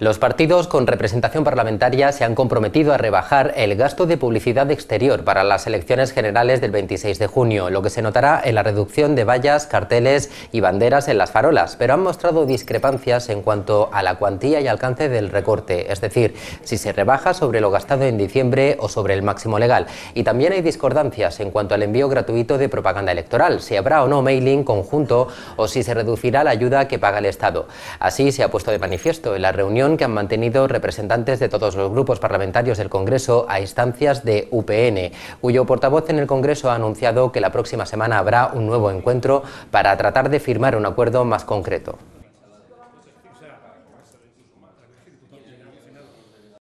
Los partidos con representación parlamentaria se han comprometido a rebajar el gasto de publicidad exterior para las elecciones generales del 26 de junio, lo que se notará en la reducción de vallas, carteles y banderas en las farolas, pero han mostrado discrepancias en cuanto a la cuantía y alcance del recorte, es decir, si se rebaja sobre lo gastado en diciembre o sobre el máximo legal. Y también hay discordancias en cuanto al envío gratuito de propaganda electoral, si habrá o no mailing conjunto o si se reducirá la ayuda que paga el Estado. Así se ha puesto de manifiesto en la reunión que han mantenido representantes de todos los grupos parlamentarios del Congreso a instancias de UPN, cuyo portavoz en el Congreso ha anunciado que la próxima semana habrá un nuevo encuentro para tratar de firmar un acuerdo más concreto.